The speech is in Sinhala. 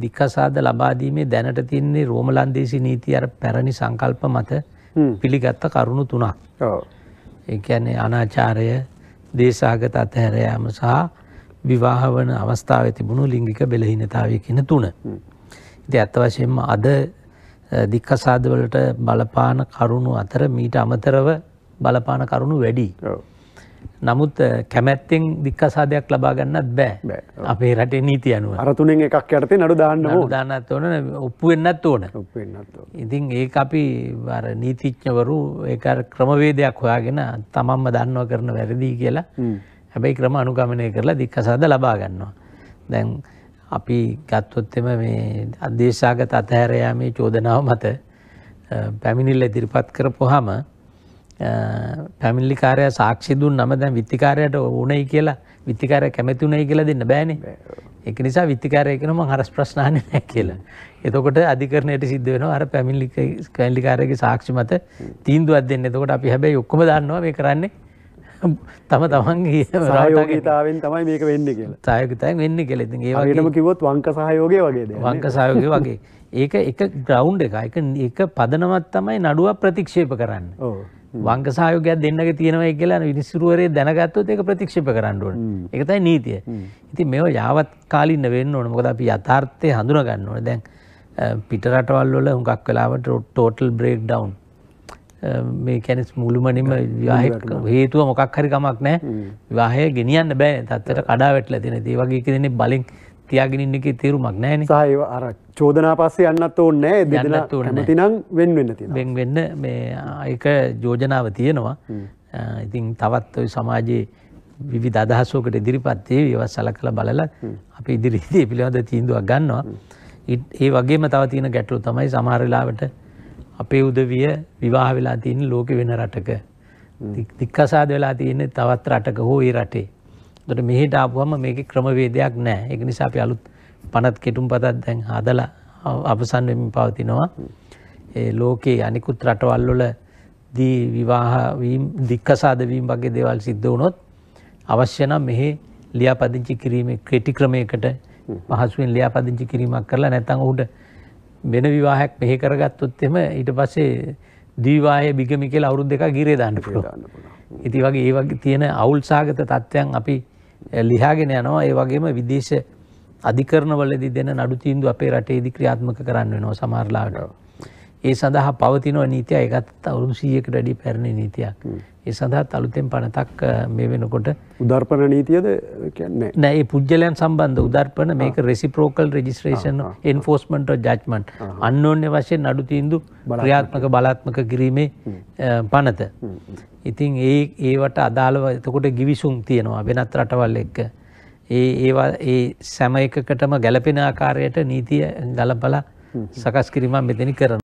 දික්කසාද ලබාදීමේ දැනට තින්නේ රෝමලන්දේසි නීති අර පැරණි සංකල්ප මත පිළිගත්ත කරුණු තුනක් එකන්නේ අනාචාරය දේශාගත අතහැරයාම සහ විවාහ වන අවස්ථාව තිබුණු ලිංගික බෙලහිනතාවය කියෙන තුන. ඉති ඇත්ත වශයෙන්ම අද දික්කසාදවලට බලපාන කරුණු අතර මීට අමතරව බලපාන කරුණු වැඩි. නමුත් කැමැත්තෙන් දික්කසාදයක් ලබා ගන්නත් බෑ අපේ රටේ නීති අනුව අරතුනෙන් එකක් යටතේ නඩු දාන්න දානත් ඕන ඔප්පු වෙන්නත් ඕන ඉතින් ඒ අපි නීතිච්ඥවරු ඒකර ක්‍රමවේදයක් හොයාගෙන තමන්ම දන්නව කරන වැරදිී කියලා හැබැයි ක්‍රම අනුගමනය කරලා දික්කසාද ලබා ගන්නවා දැන් අපි ගත්තොත්තෙම මේ අදේශාගත අතහැරයා මේ චෝදනාව මත පැමිණිල්ල ඉදිරිපත් කර පොහම පැමිල්ලිකාරය සාක්ෂිදුන් නම දැන් විත්තිකාරයට ඕනයි කියලා විත්තිකාරය කැමැතිුණයි කියලා දෙන්න බෑනේ එක නිසා විත්තිකාරයකනම හරස් ප්‍රශ්නාන නැ කියලා. එතකොට අධිකරණයට සිද්ධ වෙන අර පැමිල්ලි කැල්ලිකාරයගේ සාක්ෂි මත තීන්දුවත් දෙන්න එතකොට අපි හැබැයි ඔක්කම දන්නවා මේ කරන්නේ තම තමන්ගේ සහයෝගීතාවෙන් තමයි මේක වෙන්න කියලා සයකතයන් වෙන්න කෙලෙති ඒටම කිවොත් වංක සහයෝගය වගේ වංක සයෝගය වගේ ඒක එක ග්‍රවන්් එක එක එක පදනවත් තමයි නඩුව ප්‍රතික්ෂේප කරන්න වංක සහයෝගයක් දෙන්නක තියෙනවයි කියලා විනිසුරුවරේ දැනගත්තොත් ඒක ප්‍රතික්ෂේප කරන්න ඕන එකතයි නීතිය ඉති මෙෝ යාවත් කාලින්න වෙන්න ඕන මොකද අපි යථාර්ථය හඳුන ගන්න ඕන දැන් පිට රටවල් වල හුඟක් වෙලාවට ටෝටල් බ්‍රේක් ඩවන් මේ කැනෙස් මුළුමනිම විවාහක හේතුව මොකක් හරි කමක් නෑ විවාහය ගෙනියන්න බෑ තත්තට කඩා වැටලා තියෙන ඒ වගේ දෙන්නේ බලෙන් තියාගෙන ඉන්න එකේ තේරුමක් නෑනේ. සහ ඒ අර චෝදනා පස්සේ යන්නත් ඕනේ නෑ දෙදෙනා කැමතිනම් වෙන් වෙන්න තියෙනවා. වෙන් වෙන්න මේ ඒක යෝජනාව තියෙනවා. ඉතින් තවත් ওই සමාජයේ විවිධ අදහසකට ඉදිරිපත් වේ ඒවා සලකලා බලලා අපි ඉදිරියේදී පිළිබඳ තීන්දුවක් ගන්නවා. ඒ වගේම තව තියෙන ගැටලු තමයි සමහර වෙලාවට අපේ උදවිය විවාහ වෙලා තියන් ලෝක වෙන රටක දික්කසාද වෙලා තියෙන තවත් රටක හෝ ඒ රටේ. දොට මෙහිට ආපුහම මේක ක්‍රමවේදයක් නෑ එක නිසා අපි අලුත් පනත් කෙටුම් පතත් දැන් හදලා අවසන් වෙමින් පවතිනවා. ඒ ලෝකයේ අනිකුත් රටවල්ලොල දී විවාහවීම් දික්කසාදවීම් වගේ දේවල් සිද්ධ වුණොත් අවශ්‍යනම් මෙහි ලියාපදිංචි කිරීම කෙටි ක්‍රමයකට පහසුවෙන් ලියාපදිංචි කිරීමක් කරලා නැතං ඔහුට වෙන විවාහයක් මෙහෙ කරගත්තොත් එම ඊට පස්සේ දීවාය බිගමි කියලා අවුරුදු දෙක ගිරේ දාන්න පුළුවන්. ඉතින් වගේ ඒ වගේ තියෙන අවුල් සාගත තත්ත්වයන් අපි ලියාගෙන යනවා. ඒ වගේම විදේශ අධිකරණවලදී දෙන නඩු තීන්දුව අපේ රටේදී ක්‍රියාත්මක කරන්න වෙනවා සමහර ලාවට. ඒ සඳහා පවතිනව නීතිය එකත් අවුරු සියක ඩඩි පැරණ නීතියක් ඒ සඳහා අලුතෙන් පනතක් මේ වෙනකොට උදර්පන නීතියද නෑ පුද්ජලයන් සම්බන්ධ උදර්පන මේක රෙසිපරෝකල් රෙජිස්ට්‍රේෂන් එන්ෆෝස්මට ජච්මන්් අන්නෝන්‍ය වශයෙන් අඩු තීන්දු ක්‍රියාත්මක බලාත්මක කිරීමේ පනත. ඉතින් ඒ ඒවට අදාළව එතකොට ගිවිසුම් තියෙනවා වෙනත් රටවල් එක්ක. ඒ ඒවා ඒ සැම එකකටම ගැලපෙන ආකාරයට නීතිය ගලපලා සකස් කිරීමක් මෙතනි කරන.